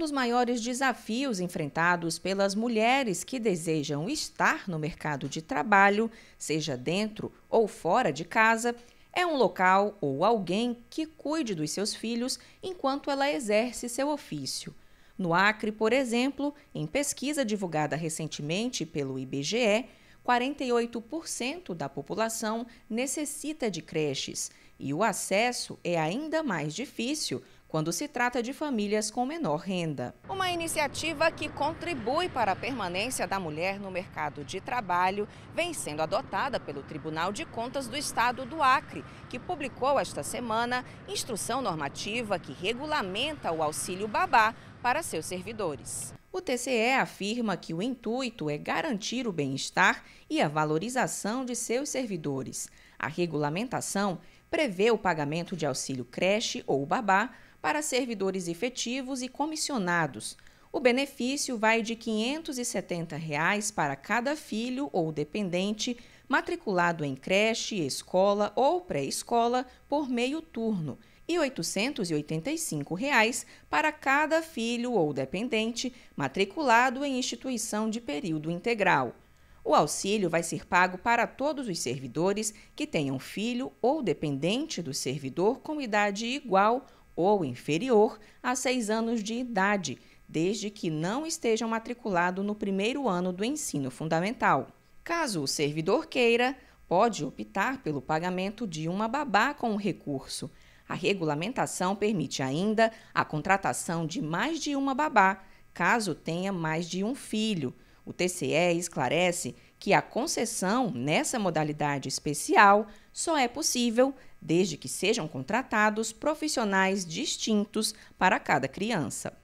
dos maiores desafios enfrentados pelas mulheres que desejam estar no mercado de trabalho, seja dentro ou fora de casa, é um local ou alguém que cuide dos seus filhos enquanto ela exerce seu ofício. No Acre, por exemplo, em pesquisa divulgada recentemente pelo IBGE, 48% da população necessita de creches e o acesso é ainda mais difícil quando se trata de famílias com menor renda. Uma iniciativa que contribui para a permanência da mulher no mercado de trabalho vem sendo adotada pelo Tribunal de Contas do Estado do Acre, que publicou esta semana instrução normativa que regulamenta o auxílio babá para seus servidores. O TCE afirma que o intuito é garantir o bem-estar e a valorização de seus servidores. A regulamentação prevê o pagamento de auxílio creche ou babá para servidores efetivos e comissionados. O benefício vai de R$ 570 reais para cada filho ou dependente matriculado em creche, escola ou pré-escola por meio turno e R$ 885 reais para cada filho ou dependente matriculado em instituição de período integral. O auxílio vai ser pago para todos os servidores que tenham filho ou dependente do servidor com idade igual ou inferior a seis anos de idade, desde que não estejam matriculados no primeiro ano do ensino fundamental. Caso o servidor queira, pode optar pelo pagamento de uma babá com o recurso. A regulamentação permite ainda a contratação de mais de uma babá, caso tenha mais de um filho. O TCE esclarece que a concessão nessa modalidade especial só é possível desde que sejam contratados profissionais distintos para cada criança.